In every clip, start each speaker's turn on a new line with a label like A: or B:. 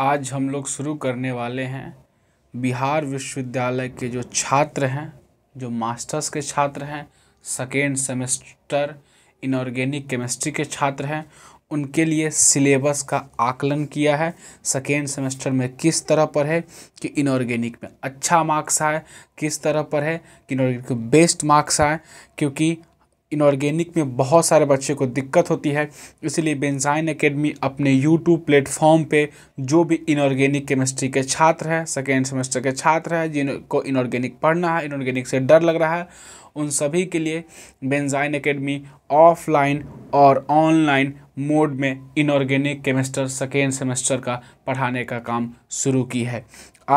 A: आज हम लोग शुरू करने वाले हैं बिहार विश्वविद्यालय के जो छात्र हैं जो मास्टर्स के छात्र हैं सेकेंड सेमेस्टर इनऑर्गेनिक केमिस्ट्री के छात्र हैं उनके लिए सिलेबस का आकलन किया है सेकेंड सेमेस्टर में किस तरह पर है कि इनऑर्गेनिक में अच्छा मार्क्स आए किस तरह पर है कि इनऑर्गेनिक में बेस्ट मार्क्स आए क्योंकि इनऑर्गेनिक में बहुत सारे बच्चे को दिक्कत होती है इसलिए बेंजाइन एकेडमी अपने यूट्यूब प्लेटफॉर्म पे जो भी इनऑर्गेनिक केमिस्ट्री के छात्र हैं सेकेंड सेमेस्टर के छात्र हैं जिनको इनऑर्गेनिक पढ़ना है इनऑर्गेनिक से डर लग रहा है उन सभी के लिए बेंजाइन एकेडमी ऑफलाइन और ऑनलाइन मोड में इनऑर्गेनिक केमिस्टर सेकेंड सेमेस्टर का पढ़ाने का काम शुरू की है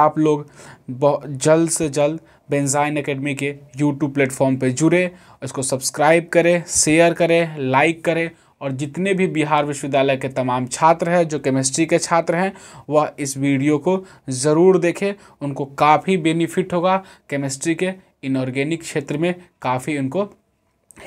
A: आप लोग जल्द से जल्द बेंजाइन एकेडमी के यूट्यूब प्लेटफॉर्म पर जुड़े इसको सब्सक्राइब करें शेयर करें लाइक करें और जितने भी बिहार विश्वविद्यालय के तमाम छात्र हैं जो केमिस्ट्री के छात्र हैं वह इस वीडियो को ज़रूर देखें उनको काफ़ी बेनिफिट होगा केमिस्ट्री के इनऑर्गेनिक क्षेत्र में काफ़ी उनको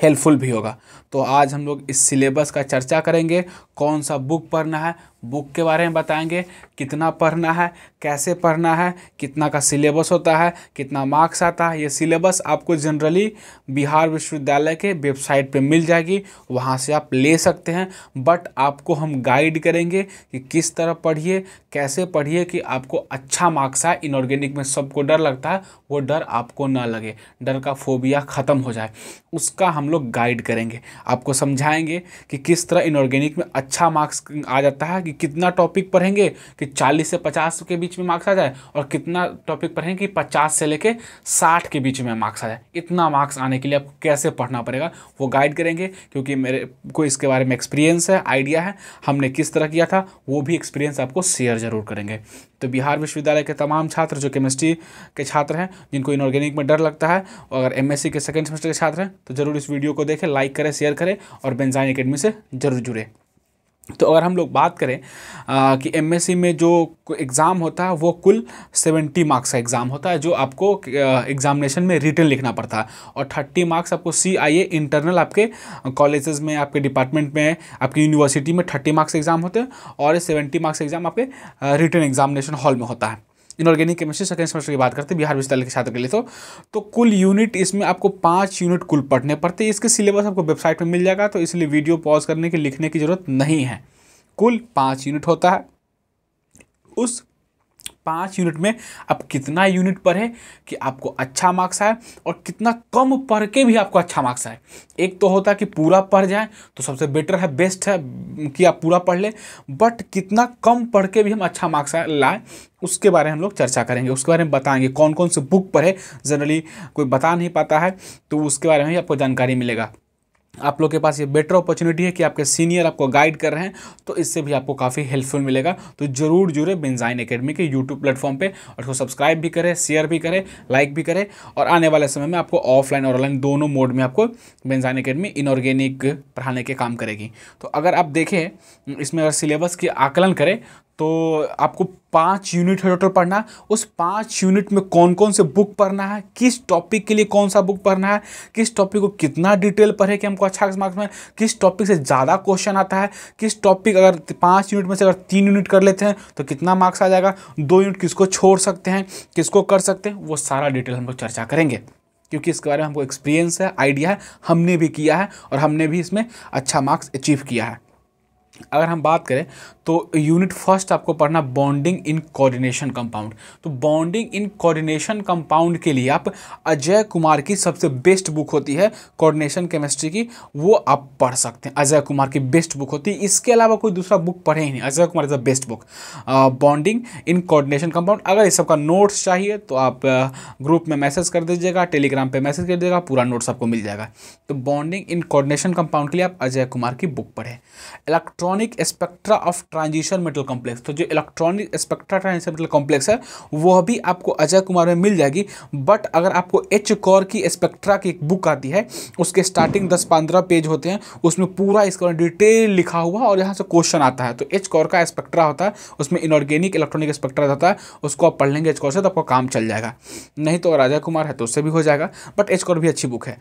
A: हेल्पफुल भी होगा तो आज हम लोग इस सिलेबस का चर्चा करेंगे कौन सा बुक पढ़ना है बुक के बारे में बताएंगे कितना पढ़ना है कैसे पढ़ना है कितना का सिलेबस होता है कितना मार्क्स आता है ये सिलेबस आपको जनरली बिहार विश्वविद्यालय के वेबसाइट पे मिल जाएगी वहाँ से आप ले सकते हैं बट आपको हम गाइड करेंगे कि किस तरह पढ़िए कैसे पढ़िए कि आपको अच्छा मार्क्स आए इनऑर्गेनिक में सबको डर लगता है वो डर आपको ना लगे डर का फोबिया ख़त्म हो जाए उसका हम लोग गाइड करेंगे आपको समझाएँगे कि किस तरह इनऑर्गेनिक में अच्छा मार्क्स आ जाता है कि कितना टॉपिक पढ़ेंगे कि चालीस से पचास के बीच में मार्क्स आ जाए और कितना टॉपिक पढ़ें कि पचास से लेके साठ के बीच में मार्क्स आ जाए इतना मार्क्स आने के लिए आपको कैसे पढ़ना पड़ेगा वो गाइड करेंगे क्योंकि मेरे को इसके बारे में एक्सपीरियंस है आइडिया है हमने किस तरह किया था वो भी एक्सपीरियंस आपको शेयर ज़रूर करेंगे तो बिहार विश्वविद्यालय के तमाम छात्र जो केमिस्ट्री के छात्र हैं जिनको इनऑर्गेनिक में डर लगता है और अगर एमएससी के सेकेंड सेमेस्टर के छात्र हैं तो ज़रूर इस वीडियो को देखें लाइक करें शेयर करें और बेंजाइन अकेडमी से जरूर जुड़े तो अगर हम लोग बात करें आ, कि एम e में जो एग्ज़ाम होता है वो कुल 70 मार्क्स का एग्ज़ाम होता है जो आपको एग्जामिनेशन में रिटर्न लिखना पड़ता है और 30 मार्क्स आपको सी आई ए इंटरनल आपके कॉलेजेस में आपके डिपार्टमेंट में आपकी यूनिवर्सिटी में 30 मार्क्स एग्ज़ाम होते हैं और 70 मार्क्स एग्ज़ाम आपके रिटर्न एग्जामिनेशन हॉल में होता है इनऑर्गेनिक केमिस्ट्री सेकेंड सेमेस्टर की बात करते हैं बिहार विश्वविद्यालय के छात्र के लिए तो तो कुल यूनिट इसमें आपको पाँच यूनिट कुल पढ़ने पड़ते हैं इसके सिलेबस आपको वेबसाइट में मिल जाएगा तो इसलिए वीडियो पॉज करने की लिखने की ज़रूरत नहीं है कुल पाँच यूनिट होता है उस पाँच यूनिट में आप कितना यूनिट पढ़े कि आपको अच्छा मार्क्स आए और कितना कम पढ़ के भी आपको अच्छा मार्क्स आए एक तो होता है कि पूरा पढ़ जाए तो सबसे बेटर है बेस्ट है कि आप पूरा पढ़ लें बट कितना कम पढ़ के भी हम अच्छा मार्क्स लाए उसके बारे में हम लोग चर्चा करेंगे उसके बारे में बताएंगे कौन कौन से बुक पढ़े जनरली कोई बता नहीं पाता है तो उसके बारे में ही आपको जानकारी मिलेगा आप लोग के पास ये बेटर अपॉर्चुनिटी है कि आपके सीनियर आपको गाइड कर रहे हैं तो इससे भी आपको काफ़ी हेल्पफुल मिलेगा तो जरूर जुड़े बेंजाइन एकेडमी के यूट्यूब प्लेटफॉर्म पे और इसको सब्सक्राइब भी करें शेयर भी करें लाइक भी करें और आने वाले समय में आपको ऑफलाइन और ऑनलाइन दोनों मोड में आपको बेंजाइन अकेडमी इनऑर्गेनिक पढ़ाने के काम करेगी तो अगर आप देखें इसमें अगर सिलेबस की आकलन करें तो आपको पाँच यूनिट है टोटल पढ़ना उस पाँच यूनिट में कौन कौन से बुक पढ़ना है किस टॉपिक के लिए कौन सा बुक पढ़ना है किस टॉपिक को कितना डिटेल पढ़े कि हमको अच्छा मार्क्स में किस टॉपिक से ज़्यादा क्वेश्चन आता है किस टॉपिक अगर पाँच यूनिट में से अगर तीन यूनिट कर लेते हैं तो कितना मार्क्स आ जाएगा दो यूनिट किसको छोड़ सकते हैं किसको कर सकते हैं वो सारा डिटेल हम लोग चर्चा करेंगे क्योंकि इसके बारे में हमको एक्सपीरियंस है आइडिया है हमने भी किया है और हमने भी इसमें अच्छा मार्क्स अचीव किया है अगर हम बात करें तो यूनिट फर्स्ट आपको पढ़ना बॉन्डिंग इन कोऑर्डिनेशन कंपाउंड तो बॉन्डिंग इन कोऑर्डिनेशन कंपाउंड के लिए आप अजय कुमार की सबसे बेस्ट बुक होती है कोऑर्डिनेशन केमिस्ट्री की वो आप पढ़ सकते हैं अजय कुमार की बेस्ट बुक होती है इसके अलावा कोई दूसरा बुक पढ़े ही नहीं Ajay Kumar is the best book bonding in coordination compound अगर इस सबका नोट्स चाहिए तो आप ग्रुप में मैसेज कर दीजिएगा टेलीग्राम पर मैसेज कर दीजिएगा पूरा नोट्स आपको मिल जाएगा तो बॉन्डिंग इन कॉर्डिनेशन कंपाउंड के लिए आप अजय कुमार की बुक पढ़ें electron electronic spectra of transition metal complex तो जो electronic spectra transition metal complex है वह भी आपको अजय कुमार में मिल जाएगी बट अगर आपको एच कौर की स्पेक्ट्रा की एक बुक आती है उसके स्टार्टिंग दस पंद्रह पेज होते हैं उसमें पूरा इसका डिटेल लिखा हुआ और यहाँ से क्वेश्चन आता है तो एच कौर का स्पेक्ट्रा होता है उसमें इनऑर्गेनिक इलेक्ट्रॉनिक स्पेक्ट्रा होता है उसको आप पढ़ लेंगे एच कौर से तो आपका काम चल जाएगा नहीं तो अगर अजय कुमार है तो उससे भी हो जाएगा बट एच कौर भी अच्छी बुक है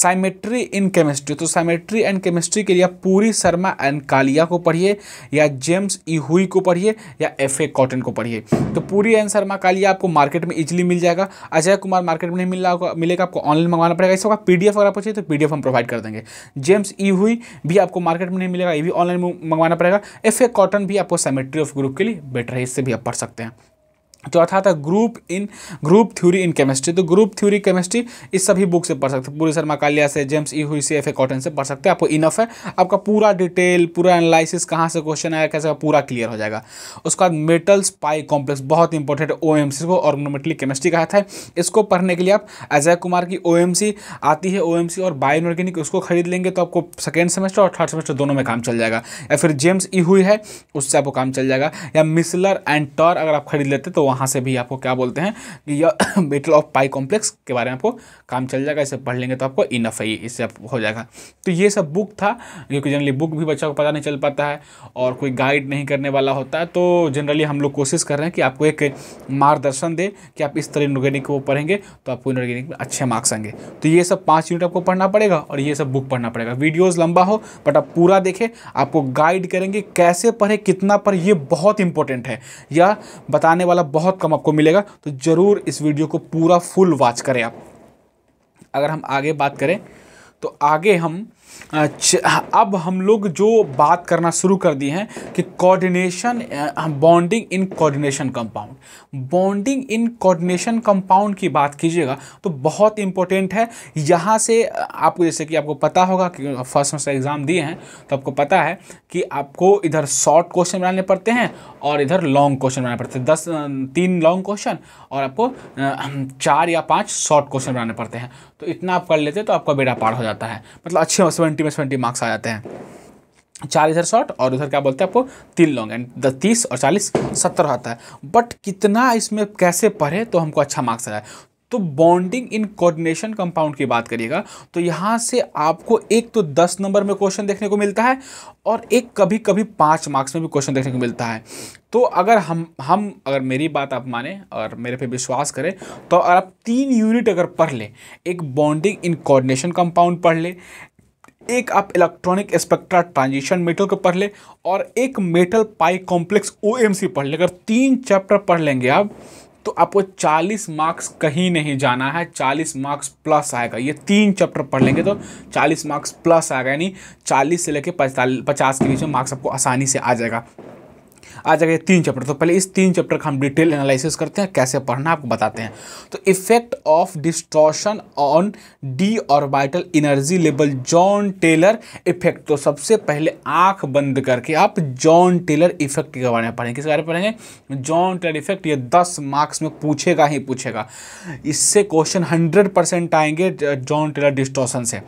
A: साइमेट्री इन केमिस्ट्री तो साइमेट्री एंड केमिस्ट्री के लिए पूरी शर्मा एंड कालिया को पढ़िए या जेम्स ई हुई को पढ़िए या एफ ए कॉटन को पढ़िए तो पूरी आंसर माँ काली आपको मार्केट में इजिली मिल जाएगा अजय कुमार मार्केट में नहीं मिल रहा मिलेगा आपको ऑनलाइन मंगवाना पड़ेगा इसका पी डी अगर आप चाहिए तो पी हम प्रोवाइड कर देंगे जेम्स ई हुई भी आपको मार्केट में नहीं मिलेगा ये भी ऑनलाइन मंगवाना पड़ेगा एफ ए कॉटन भी आपको सेमेट्री ऑफ ग्रुप के लिए बेटर है इससे भी आप पढ़ सकते हैं चौथा था group in group theory in chemistry तो ग्रुप थ्योरी केमिस्ट्री इस सभी बुक से पढ़ सकते हैं पूरी शर्मा कालिया से जेम्स ई हुई सी एफ ए कॉटन से पढ़ सकते हैं आपको इनफ है आपका पूरा डिटेल पूरा एनालिसिस कहाँ से क्वेश्चन आया कैसे पूरा क्लियर हो जाएगा उसके बाद मेटल्स पाई कॉम्प्लेक्स बहुत इंपॉर्टेंट ओ एम सी को ऑर्गनोमेटली केमिस्ट्री कहा था इसको पढ़ने के लिए आप अजय कुमार की ओ एम सी आती है ओ एम सी और बायोनॉर्गेनिक उसको खरीद लेंगे तो आपको सेकेंड सेमेस्टर और थर्ड सेमेस्टर दोनों में काम चल जाएगा या फिर जेम्स ई हुई है उससे आपको काम चल जाएगा या मिसलर एंड टॉर अगर आप खरीद लेते तो वहाँ से भी आपको क्या बोलते हैं कि यह बेटल ऑफ पाई कॉम्प्लेक्स के बारे में आपको काम चल जाएगा इसे पढ़ लेंगे तो आपको इनफ है इससे आप हो जाएगा तो ये सब बुक था क्योंकि जनरली बुक भी बच्चों को पता नहीं चल पाता है और कोई गाइड नहीं करने वाला होता है तो जनरली हम लोग कोशिश कर रहे हैं कि आपको एक मार्गदर्शन दे कि आप इस तरह इनऑर्गेनिक को पढ़ेंगे तो आपको इनऑर्गेनिक में अच्छे मार्क्स आएंगे तो ये सब पाँच यूनिट आपको पढ़ना पड़ेगा और ये सब बुक पढ़ना पड़ेगा वीडियोज़ लंबा हो बट आप पूरा देखें आपको गाइड करेंगे कैसे पढ़े कितना पढ़े ये बहुत इंपॉर्टेंट है या बताने वाला बहुत कम आपको मिलेगा तो ज़रूर इस वीडियो को पूरा फुल वॉच करें आप अगर हम आगे बात करें तो आगे हम अच्छा अब हम लोग जो बात करना शुरू कर दिए हैं कि coordination bonding in coordination compound bonding in coordination compound की बात कीजिएगा तो बहुत इंपॉर्टेंट है यहाँ से आपको जैसे कि आपको पता होगा कि फर्स्ट से एग्ज़ाम दिए हैं तो आपको पता है कि आपको इधर शॉर्ट क्वेश्चन बनाने पड़ते हैं और इधर लॉन्ग क्वेश्चन बनाने पड़ते हैं दस तीन लॉन्ग क्वेश्चन और आपको चार या पाँच शॉर्ट क्वेश्चन बनाने पड़ते हैं तो इतना आप कर लेते तो आपका बेड़ा पार हो जाता है मतलब अच्छे सेवेंटी में सेवेंटी मार्क्स आ जाते हैं चार इधर शॉर्ट और उधर क्या बोलते हैं आपको तीन लॉन्ग एंड द तीस और चालीस सत्तर आता है बट कितना इसमें कैसे पढ़े तो हमको अच्छा मार्क्स आया तो बॉन्डिंग इन कोऑर्डिनेशन कंपाउंड की बात करिएगा तो यहाँ से आपको एक तो दस नंबर में क्वेश्चन देखने को मिलता है और एक कभी कभी पाँच मार्क्स में भी क्वेश्चन देखने को मिलता है तो अगर हम हम अगर मेरी बात आप माने और मेरे पे विश्वास करें तो अगर आप तीन यूनिट अगर पढ़ लें एक बॉन्डिंग इन कोऑर्डिनेशन कंपाउंड पढ़ लें एक आप इलेक्ट्रॉनिक स्पेक्ट्रा ट्रांजिशन मेटल को पढ़ ले और एक मेटल पाई कॉम्प्लेक्स ओ पढ़ ले अगर तीन चैप्टर पढ़ लेंगे आप तो आपको 40 मार्क्स कहीं नहीं जाना है 40 मार्क्स प्लस आएगा ये तीन चैप्टर पढ़ लेंगे तो 40 मार्क्स प्लस आएगा यानी 40 से लेके 45 50 के बीच में मार्क्स आपको आसानी से आ जाएगा आज आ तीन चैप्टर तो पहले इस तीन चैप्टर का हम डिटेल एनालिसिस करते हैं कैसे पढ़ना आपको बताते हैं तो effect of distortion on D orbital energy level John Teller effect तो सबसे पहले आंख बंद करके आप जॉन टेलर इफेक्ट के बारे में पढ़ेंगे किसके बारे में पढ़ेंगे जॉन टेलर इफेक्ट ये दस मार्क्स में पूछेगा ही पूछेगा इससे क्वेश्चन हंड्रेड परसेंट आएंगे जॉन टेलर डिस्टॉर्शन से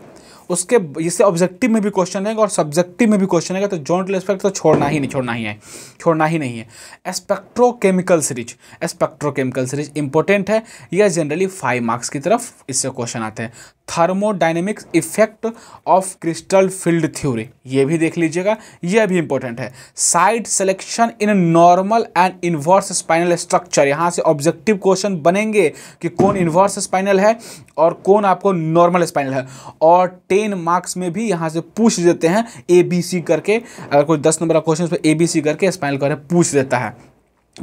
A: उसके इससे ऑब्जेक्टिव में भी क्वेश्चन है और सब्जेक्टिव में भी क्वेश्चन है तो जॉइंटल एस्पेक्ट तो छोड़ना ही नहीं छोड़ना ही है छोड़ना ही नहीं है spectrochemical series spectrochemical series important है यह जनरली फाइव मार्क्स की तरफ इससे क्वेश्चन आते हैं thermodynamics effect of crystal field theory ये भी देख लीजिएगा ये भी इंपॉर्टेंट है site selection in normal and inverse spinel structure यहाँ से ऑब्जेक्टिव क्वेश्चन बनेंगे कि कौन इन्वर्स स्पाइनल है और कौन आपको नॉर्मल स्पाइनल है और टेन मार्क्स में भी यहाँ से पूछ देते हैं ए बी सी करके अगर कोई दस नंबर का क्वेश्चन ए बी सी करके स्पाइनल करके पूछ देता है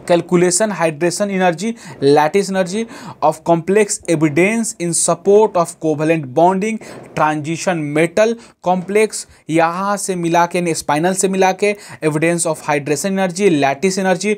A: calculation hydration energy lattice energy of complex evidence in support of covalent bonding transition metal complex यहाँ से मिला के स्पाइनल से मिला के evidence of hydration energy lattice energy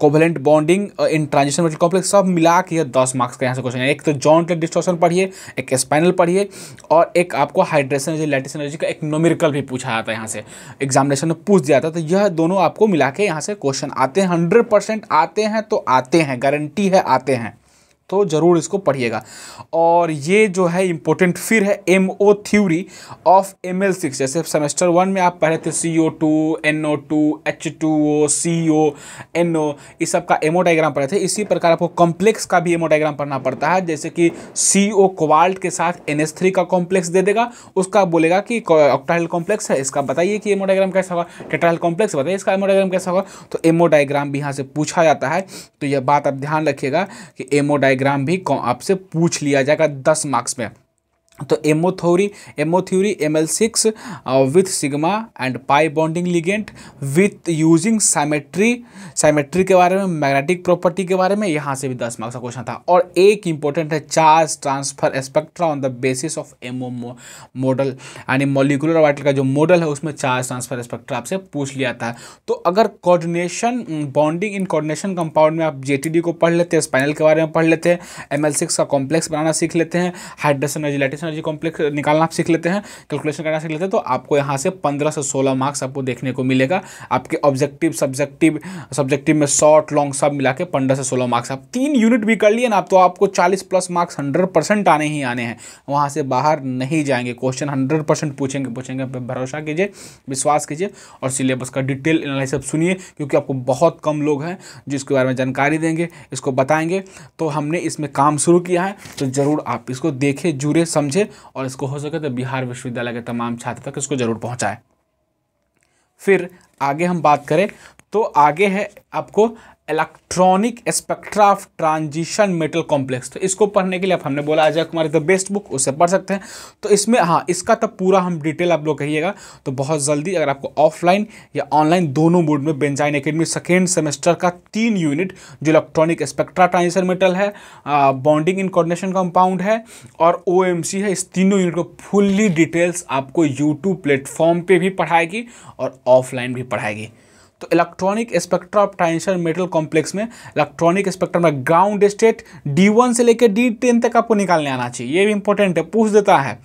A: covalent bonding in transition metal complex सब मिला के दस मार्क्स का यहाँ से क्वेश्चन है एक तो जॉन्ट डिस्ट्रोशन पढ़िए एक स्पाइनल पढ़िए और एक आपको हाइड्रेशन एनर्जी लैटिस एनर्जी का एक नोमिकल भी पूछा जाता है यहाँ से एग्जामिनेशन में पूछ दिया था तो यह दोनों आपको मिला के यहाँ से क्वेश्चन आते हैं हंड्रेड परसेंट आते हैं तो आते हैं गारंटी है आते हैं तो ज़रूर इसको पढ़िएगा और ये जो है इम्पोर्टेंट फिर है M O theory of M L six जैसे सेमेस्टर वन में आप पढ़े थे C O two N O two H two O C O N O इस सब का एमओ डाइग्राम पढ़े थे इसी प्रकार आपको कॉम्प्लेक्स का भी एमओ डाइग्राम पढ़ना पड़ता है जैसे कि सी ओ कोवाल्ट के साथ एन एस थ्री का कॉम्प्लेक्स दे देगा उसका बोलेगा कि ऑक्टाइल कॉम्प्लेक्स है इसका बताइए कि एमओ डाइग्राम कैसा होगा टेटाइल कॉम्प्लेक्स बताइए इसका एमओ डाइग्राम कैसा होगा तो एमओ डाइग्राम भी यहाँ से पूछा जाता है तो यह बात आप ध्यान रखिएगा कि एमओ डाइग्राम डायग्राम भी आपसे पूछ लिया जाएगा दस मार्क्स में तो M O theory theory M L six with sigma and pi bonding ligand with using symmetry symmetry के बारे में मैग्नेटिक प्रॉपर्टी के बारे में यहाँ से भी दस मार्क्स का क्वेश्चन था और एक इंपॉर्टेंट है charge transfer spectra on the basis of MO model यानी मोलिकुलर वाइटल का जो मॉडल है उसमें चार्ज ट्रांसफर स्पेक्ट्रा आपसे पूछ लिया था तो अगर coordination bonding in coordination compound में आप जे को पढ़ लेते हैं स्पाइनल के बारे में पढ़ लेते हैं एम का कॉम्प्लेक्स बनाना सीख लेते हैं हाइड्रेशन और एनर्जी कॉम्प्लेक्स निकालना आप सीख लेते हैं कैलकुलेशन करना सीख लेते हैं तो आपको यहाँ से पंद्रह से सोलह मार्क्स आपको देखने को मिलेगा आपके ऑब्जेक्टिव सब्जेक्टिव सब्जेक्टिव में शॉर्ट लॉन्ग सब मिला के पंद्रह से सोलह मार्क्स आप तीन यूनिट भी कर लिए ना तो आपको चालीस प्लस मार्क्स हंड्रेड आने ही आने हैं वहाँ से बाहर नहीं जाएंगे क्वेश्चन हंड्रेड परसेंट पूछेंगे पूछेंगे भरोसा कीजिए विश्वास कीजिए और सिलेबस का डिटेल एनालिस सुनिए क्योंकि आपको बहुत कम लोग हैं जो इसके बारे में जानकारी देंगे इसको बताएंगे तो हमने इसमें काम शुरू किया है तो ज़रूर आप इसको देखें जुड़े समझें कीजिए और इसको हो सके तो बिहार विश्वविद्यालय के तमाम छात्र तक इसको जरूर पहुँचाएँ फिर आगे हम बात करें तो आगे है आपको electronic spectra of transition metal complex तो इसको पढ़ने के लिए आप हमने बोला Ajay Kumar the best book उसे पढ़ सकते हैं तो इसमें हाँ इसका तो पूरा हम डिटेल आप लोग कहिएगा तो बहुत जल्दी अगर आपको ऑफलाइन या ऑनलाइन दोनों मोड में बेंजाइन अकेडमी सेकेंड सेमेस्टर का तीन यूनिट जो इलेक्ट्रॉनिक स्पेक्ट्रा ट्रांजिशन मेटल है बॉन्डिंग इन कॉर्डिनेशन कंपाउंड है और ओ है इस तीनों यूनिट को फुल्ली डिटेल्स आपको यूट्यूब प्लेटफॉर्म पर भी पढ़ाएगी और ऑफलाइन भी पढ़ाएगी electronic spectra of transition metal complex में इलेक्ट्रॉनिक स्पेक्ट्रम में ग्राउंड स्टेट डी वन से लेकर डी टेन तक आपको निकालने आना चाहिए ये भी इंपॉर्टेंट है पूछ देता है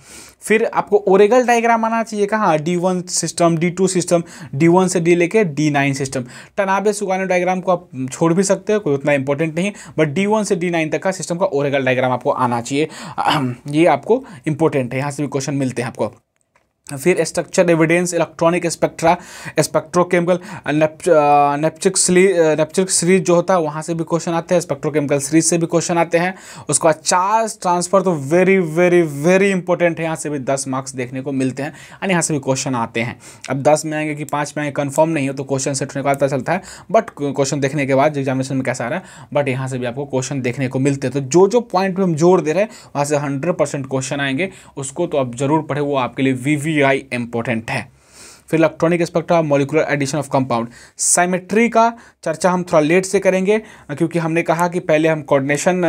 A: फिर आपको ओरेगल डायग्राम आना चाहिए कहाँ D one system D two system D one से डी लेके D nine system Tanabe Sugano diagram को आप छोड़ भी सकते हो कोई उतना इंपॉर्टेंट नहीं बट डी वन से डी नाइन तक का सिस्टम का ओरेगल डायग्राम आपको आना चाहिए ये आपको इंपॉर्टेंट है यहाँ से भी क्वेश्चन मिलते हैं आपको फिर structure evidence electronic spectra spectrochemical nephelauxetic series nephelauxetic series जो होता है वहाँ से भी क्वेश्चन आते हैं स्पेक्ट्रोकेमिकल सीरीज से भी क्वेश्चन आते हैं उसके बाद चार्ज ट्रांसफर तो वेरी वेरी वेरी इंपॉर्टेंट है यहाँ से भी दस मार्क्स देखने को मिलते हैं और यहाँ से भी क्वेश्चन आते हैं अब दस में आएंगे कि पाँच में आएंगे कन्फर्म नहीं हो तो क्वेश्चन सेट होने का पता चलता है बट क्वेश्चन देखने के बाद एग्जामिनेशन में कैसा आ रहा है बट यहाँ से भी आपको क्वेश्चन देखने को मिलते हैं तो जो जो पॉइंट पर हम जोर दे रहे हैं वहाँ से हंड्रेड क्वेश्चन आएंगे उसको तो आप जरूर पढ़े वो आपके लिए वी यूआई इंपॉर्टेंट है फिर electronic spectra molecular addition of compound symmetry का चर्चा हम थोड़ा लेट से करेंगे क्योंकि हमने कहा कि पहले हम कोऑर्डिनेशन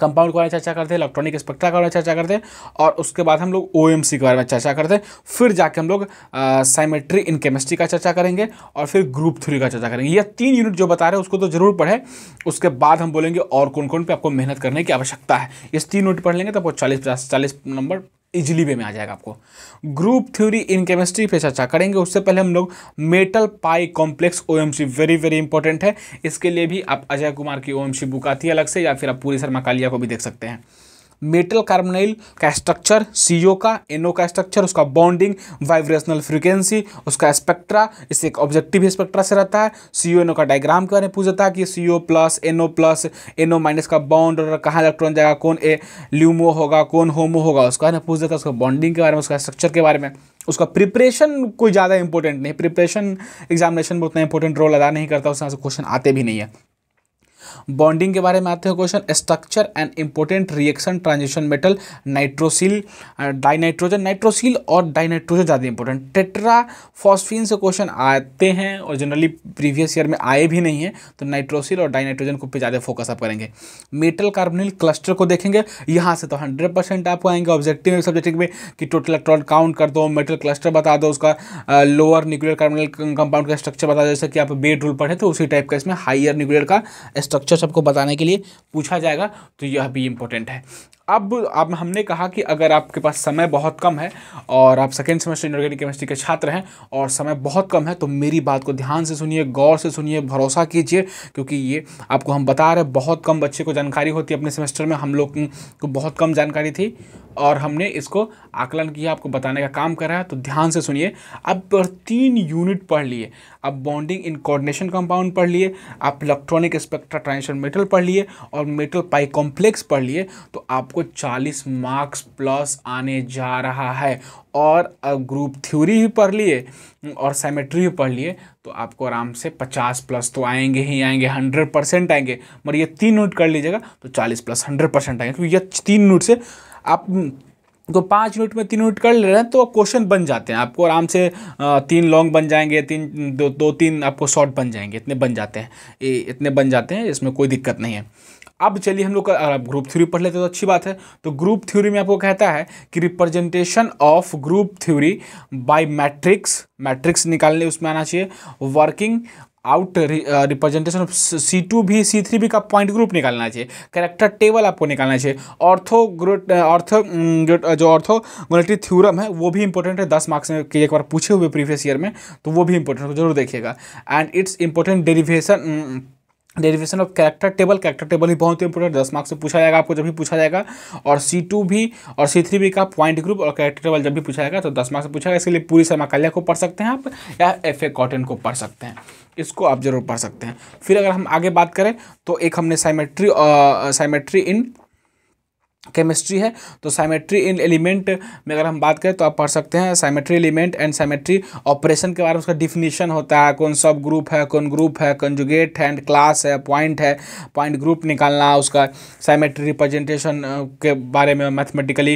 A: कंपाउंड के बारे में चर्चा करते हैं इलेक्ट्रॉनिक स्पेक्ट्रा के बारे में चर्चा करते हैं और उसके बाद हम लोग ओ के बारे में चर्चा करते हैं फिर जाके हम लोग साइमेट्री इन केमिस्ट्री का चर्चा करेंगे और फिर ग्रुप थ्री का चर्चा करेंगे यह तीन यूनिट जो बता रहे हैं उसको तो जरूर पढ़े उसके बाद हम बोलेंगे और कौन कौन पर आपको मेहनत करने की आवश्यकता है इस तीन यूनिट पढ़ लेंगे तो आपको चालीस पचास चालीस नंबर इजली वे में आ जाएगा आपको ग्रुप थ्योरी इन केमिस्ट्री पे चर्चा करेंगे उससे पहले हम लोग metal pi complex OMC very very important है इसके लिए भी आप अजय कुमार की ओएमसी बुक आती है अलग से या फिर आप पूरी शर्मा कालिया को भी देख सकते हैं मेटल कार्बोनाइल का स्ट्रक्चर सीओ का एनओ का स्ट्रक्चर उसका बॉन्डिंग वाइब्रेशनल फ्रीक्वेंसी उसका स्पेक्ट्रा इससे एक ऑब्जेक्टिव स्पेक्ट्रा से रहता है सीओ एनओ का डायग्राम के बारे में पूछ जाता है कि CO plus NO plus NO minus का बॉन्ड और कहाँ इलेक्ट्रॉन जाएगा कौन ए ल्यूमो होगा कौन होमो होगा उसके बारे में पूछ जाता है उसका बॉन्डिंग के बारे में उसका स्ट्रक्चर के बारे में उसका प्रिपरेशन कोई ज़्यादा इंपॉर्टेंट नहीं प्रिपरेशन एग्जामिनेशन में उतना इंपॉर्टेंट रोल अदा नहीं करता उस से क्वेश्चन आते भी नहीं है बॉन्डिंग के बारे में आते हैं question structure and important reaction transition metal nitrosyl dinitrogen nitrosyl और डाइनाइट्रोजन ज़्यादा इंपॉर्टेंट टेट्रा फॉस्फिन से क्वेश्चन आते हैं और जनरली प्रीवियस ईयर में आए भी नहीं है तो नाइट्रोसिल और डाइनाइट्रोजन को ज़्यादा फोकस आप करेंगे मेटल कार्बोनिल क्लस्टर को देखेंगे यहाँ से तो हंड्रेड परसेंट आपको आएंगे ऑब्जेक्टिव सब्जेक्टिव में कि टोटल इलेक्ट्रॉन काउंट कर दो मेटल क्लस्टर बता दो उसका लोअर न्यूक्लियर कार्बोनिल कंपाउंड का स्ट्रक्चर बता दो जैसे कि आप बेड रूल पढ़े तो उसी टाइप का इसमें हाइयर न्यूक्लियर का स्ट्रक्चर स्ट्रक्चर सबको बताने के लिए पूछा जाएगा तो यह भी इंपॉर्टेंट है अब अब हमने कहा कि अगर आपके पास समय बहुत कम है और आप सेकेंड सेमेस्टर इनऑर्गेनिक केमिस्ट्री के छात्र हैं और समय बहुत कम है तो मेरी बात को ध्यान से सुनिए गौर से सुनिए भरोसा कीजिए क्योंकि ये आपको हम बता रहे बहुत कम बच्चे को जानकारी होती है अपने सेमेस्टर में हम लोग को बहुत कम जानकारी थी और हमने इसको आकलन किया आपको बताने का काम करा है तो ध्यान से सुनिए अब तीन यूनिट पढ़ लिए अब बॉन्डिंग इन कोऑर्डिनेशन कंपाउंड पढ़ लिए आप इलेक्ट्रॉनिक स्पेक्ट्रा ट्रांजिशन मेटल पढ़ लिए और मेटल पाई कॉम्प्लेक्स पढ़ लिए तो आपको आपको 40 मार्क्स प्लस आने जा रहा है और ग्रुप थ्योरी भी पढ़ लिए और सेमेट्री भी पढ़ लिए तो आपको आराम से 50 प्लस तो आएंगे ही आएंगे 100 परसेंट आएंगे मगर ये तीन नोट कर लीजिएगा तो 40 प्लस 100 परसेंट आएंगे क्योंकि ये तीन नोट से आप तो पाँच मिनट में तीन मिनट कर ले रहे हैं तो क्वेश्चन बन जाते हैं आपको आराम से तीन लॉन्ग बन जाएंगे तीन दो दो तीन आपको शॉर्ट बन जाएंगे इतने बन जाते हैं इतने बन जाते हैं इसमें कोई दिक्कत नहीं है अब चलिए हम लोग अगर आप ग्रुप थ्योरी पढ़ लेते तो अच्छी बात है तो ग्रुप थ्योरी में आपको कहता है कि representation of group theory by matrix matrix निकालने उसमें आना चाहिए working out representation of C two भी सी थ्री भी का पॉइंट ग्रुप निकालना चाहिए करेक्टर टेबल आपको निकालना चाहिए ऑर्थो ग्रोट ऑर्थो जो ऑर्थो गोनेटरी थ्योरम है वो भी इंपॉर्टेंट है दस मार्क्स में एक बार पूछे हुए प्रीवियस ईयर में तो वो भी इंपॉर्टेंट तो जरूर देखिएगा and it's important derivation derivation of character table character table ही बहुत इंपॉर्टेंट दस मार्क्स से पूछा जाएगा आपको जब भी पूछा जाएगा और सी टू भी और सी थ्री भी का पॉइंट ग्रुप और कैरेक्टर टेबल जब भी पूछा जाएगा तो दस मार्क्स से पूछा इसके इसलिए पूरी समाकाल्या को पढ़ सकते हैं आप या एफ ए कॉटन को पढ़ सकते हैं इसको आप जरूर पढ़ सकते हैं फिर अगर हम आगे बात करें तो एक हमने साइमेट्री साइमेट्री इन केमिस्ट्री है तो साइमेट्री इन एलिमेंट में अगर हम बात करें तो आप पढ़ सकते हैं symmetry element and symmetry operation के बारे में उसका डिफिनीशन होता है कौन सब ग्रुप है कौन ग्रुप है कंजुगेट है एंड क्लास है पॉइंट है पॉइंट ग्रुप निकालना उसका साइमेट्री रिप्रेजेंटेशन के बारे में मैथमेटिकली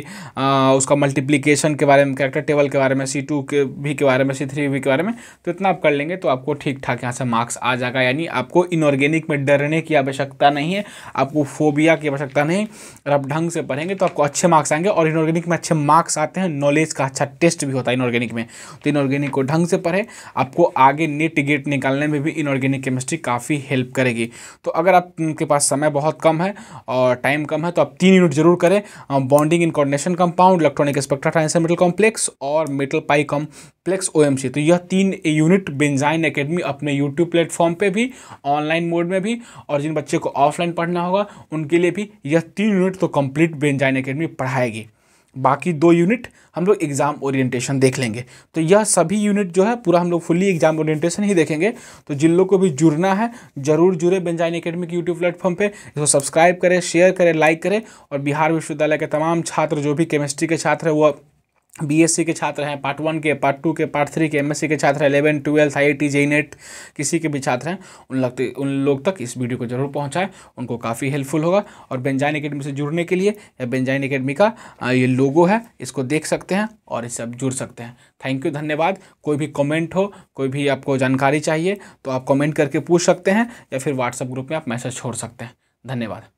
A: उसका मल्टीप्लीकेशन के बारे में कैरेक्टर टेबल के बारे में सी टू के भी के बारे में सी थ्री भी के बारे में तो इतना आप कर लेंगे तो आपको ठीक ठाक यहाँ से मार्क्स आ जाएगा यानी आपको इनऑर्गेनिक में डरने की आवश्यकता नहीं है आपको फोबिया की आवश्यकता नहीं और आप ढंग से जब पढ़ेंगे तो आपको अच्छे मार्क्स आएंगे और इनऑर्गेनिक में अच्छे मार्क्स आते हैं नॉलेज का अच्छा टेस्ट भी होता है इनऑर्गेनिक में तो इनऑर्गेनिक को ढंग से पढ़े आपको आगे नेट गेट निकालने में भी इनऑर्गेनिक केमिस्ट्री काफ़ी हेल्प करेगी तो अगर आपके पास समय बहुत कम है और टाइम कम है तो आप तीन यूनिट जरूर करें bonding in coordination compound electronic spectra transition metal complex और मेटल पाई कॉम्प्लेक्स ओ तो यह तीन यूनिट बेंजाइन अकेडमी अपने यूट्यूब प्लेटफॉर्म पर भी ऑनलाइन मोड में भी और जिन बच्चे को ऑफलाइन पढ़ना होगा उनके लिए भी यह तीन यूनिट तो कंप्लीट यूनिट बेंजाइन अकेडमी पढ़ाएगी बाकी दो यूनिट हम लोग एग्ज़ाम ओरिएंटेशन देख लेंगे तो यह सभी यूनिट जो है पूरा हम लोग फुल्ली एग्जाम ओरिएंटेशन ही देखेंगे तो जिन लोग को भी जुड़ना है जरूर जुड़े बेंजाइन एकेडमी के यूट्यूब प्लेटफॉर्म पे इसको सब्सक्राइब करें शेयर करें लाइक करें और बिहार विश्वविद्यालय के तमाम छात्र जो भी केमिस्ट्री के छात्र है वो बीएससी के छात्र हैं पार्ट वन के पार्ट टू के पार्ट थ्री के एमएससी के छात्र eleven twelfth I I JEE NET किसी के भी छात्र हैं उन लगते उन लोग तक इस वीडियो को जरूर पहुंचाएं उनको काफ़ी हेल्पफुल होगा और बेंजाइन अकेडमी से जुड़ने के लिए या बेंजाइन अकेडमी का ये लोगो है इसको देख सकते हैं और इससे आप जुड़ सकते हैं थैंक यू धन्यवाद कोई भी कॉमेंट हो कोई भी आपको जानकारी चाहिए तो आप कॉमेंट करके पूछ सकते हैं या फिर व्हाट्सअप ग्रुप में आप मैसेज छोड़ सकते हैं धन्यवाद